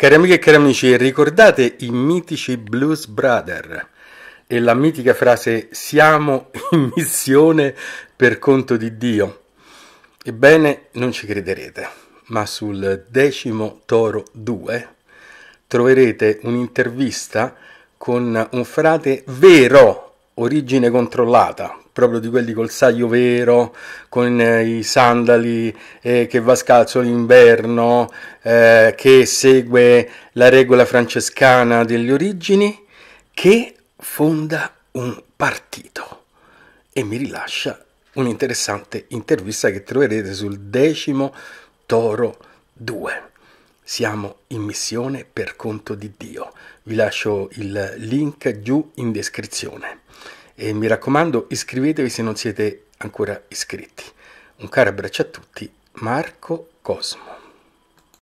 Cari amiche e cari amici, ricordate i mitici Blues Brother e la mitica frase siamo in missione per conto di Dio? Ebbene, non ci crederete, ma sul decimo Toro 2 troverete un'intervista con un frate vero, origine controllata, proprio di quelli col saio vero, con eh, i sandali eh, che va scalzo l'inverno, eh, che segue la regola francescana delle origini, che fonda un partito e mi rilascia un'interessante intervista che troverete sul decimo Toro 2 siamo in missione per conto di Dio. Vi lascio il link giù in descrizione. E mi raccomando, iscrivetevi se non siete ancora iscritti. Un caro abbraccio a tutti, Marco Cosmo.